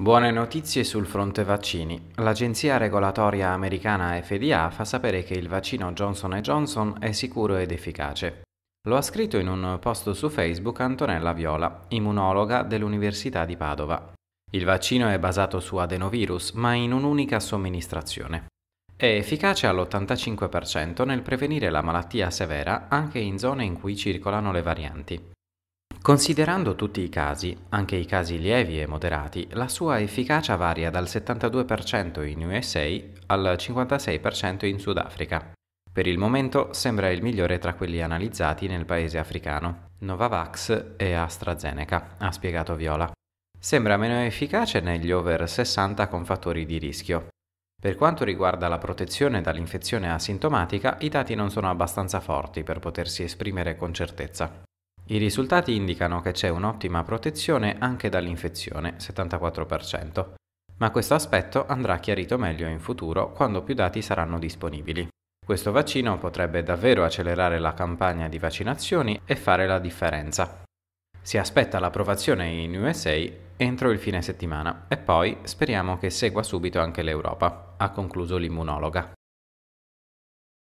Buone notizie sul fronte vaccini. L'agenzia regolatoria americana FDA fa sapere che il vaccino Johnson Johnson è sicuro ed efficace. Lo ha scritto in un post su Facebook Antonella Viola, immunologa dell'Università di Padova. Il vaccino è basato su adenovirus, ma in un'unica somministrazione. È efficace all'85% nel prevenire la malattia severa anche in zone in cui circolano le varianti. Considerando tutti i casi, anche i casi lievi e moderati, la sua efficacia varia dal 72% in USA al 56% in Sudafrica. Per il momento sembra il migliore tra quelli analizzati nel paese africano. Novavax e AstraZeneca, ha spiegato Viola. Sembra meno efficace negli over 60 con fattori di rischio. Per quanto riguarda la protezione dall'infezione asintomatica, i dati non sono abbastanza forti per potersi esprimere con certezza. I risultati indicano che c'è un'ottima protezione anche dall'infezione, 74%, ma questo aspetto andrà chiarito meglio in futuro quando più dati saranno disponibili. Questo vaccino potrebbe davvero accelerare la campagna di vaccinazioni e fare la differenza. Si aspetta l'approvazione in USA entro il fine settimana e poi speriamo che segua subito anche l'Europa, ha concluso l'immunologa.